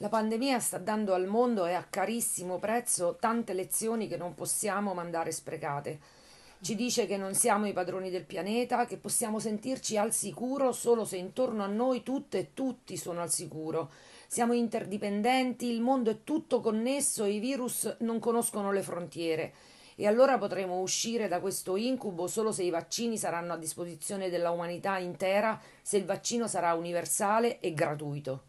La pandemia sta dando al mondo e a carissimo prezzo tante lezioni che non possiamo mandare sprecate. Ci dice che non siamo i padroni del pianeta, che possiamo sentirci al sicuro solo se intorno a noi tutte e tutti sono al sicuro. Siamo interdipendenti, il mondo è tutto connesso e i virus non conoscono le frontiere. E allora potremo uscire da questo incubo solo se i vaccini saranno a disposizione della umanità intera, se il vaccino sarà universale e gratuito.